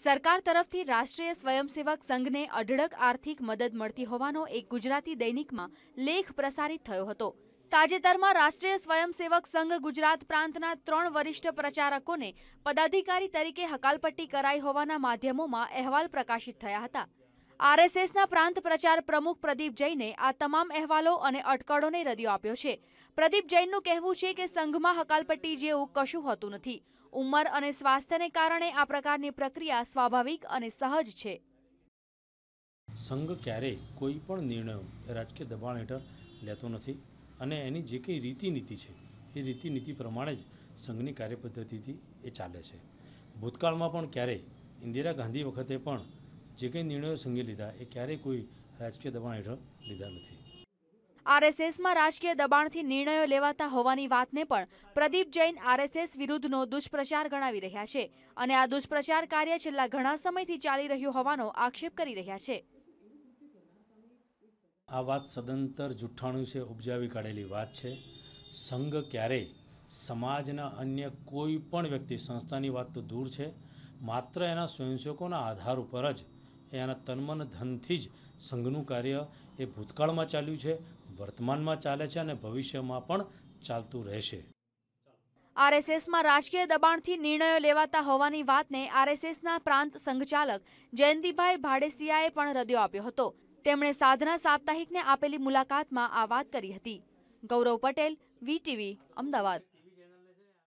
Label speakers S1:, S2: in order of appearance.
S1: સરકાર તરફથી રાષ્ટ્રીય સ્વયંસેવક સંઘને અઢળક આર્થિક મદદ મળતી હોવાનો એક ગુજરાતી દૈનિકમાં લેખ પ્રસારિત થયો હતો તાજેતરમાં રાષ્ટ્રીય સ્વયંસેવક સંઘ ગુજરાત પ્રાંતના ત્રણ વરિષ્ઠ પ્રચારકોને પદાધિકારી તરીકે હકાલપટ્ટી કરાઈ હોવાના માધ્યમોમાં અહેવાલ પ્રકાશિત થયા હતા આરએસએસના પ્રાંત પ્રચાર પ્રમુખ પ્રદીપ જૈને આ તમામ અહેવાલો અને અટકળોને રદિયો આપ્યો છે પ્રદીપ જૈનનું કહેવું છે કે સંઘમાં હકાલપટ્ટી જેવું કશું હોતું નથી ઉંમર અને સ્વાસ્થ્યને કારણે આ પ્રકારની પ્રક્રિયા સ્વાભાવિક અને સહજ છે
S2: સંઘ ક્યારેય કોઈ પણ નિર્ણયો રાજકીય દબાણ હેઠળ લેતો નથી અને એની જે કંઈ રીતિનીતિ છે એ રીતિનીતિ પ્રમાણે જ સંઘની કાર્યપદ્ધતિથી એ ચાલે છે ભૂતકાળમાં પણ ક્યારેય ઇન્દિરા ગાંધી વખતે પણ જે કંઈ નિર્ણયો સંઘે લીધા એ ક્યારેય કોઈ રાજકીય દબાણ હેઠળ લીધા નથી
S1: આરએસએસમાં રાજકીય દબાણથી નિર્ણયો લેવાતા હોવાની વાતને પણ પ્રદીપ જૈન આરએસએસ વિરુદ્ધનો દુષ્પ્રચાર ગણાવી રહ્યા છે અને આ દુષ્પ્રચાર કાર્ય છેલ્લા ઘણા સમયથી ચાલી રહ્યું હોવાનો આક્ષેપ કરી રહ્યા છે
S2: આ વાત સદંતર જુઠ્ઠાણું છે ઉપજાવી કાઢેલી વાત છે સંઘ ક્યારેય સમાજના અન્ય કોઈ પણ વ્યક્તિ સંસ્થાની વાત તો દૂર છે માત્ર એના સ્વયંસેવકોના આધાર ઉપર જ એના તનમન ધનથી જ સંઘનું કાર્ય એ ભૂતકાળમાં ચાલ્યું છે વર્તમાનમાં ચાલે છે અને ભવિષ્યમાં પણ ચાલતું રહેશે
S1: આરએસએસમાં રાજકીય દબાણથી નિર્ણયો લેવાતા હોવાની વાતને આરએસએસના પ્રાંત સંઘચાલક જયંતિભાઈ ભાડેસિયાએ પણ રદિયો આપ્યો હતો તેમણે સાધના સાપ્તાહિકને આપેલી મુલાકાતમાં આ વાત કરી હતી ગૌરવ પટેલ વીટીવી અમદાવાદ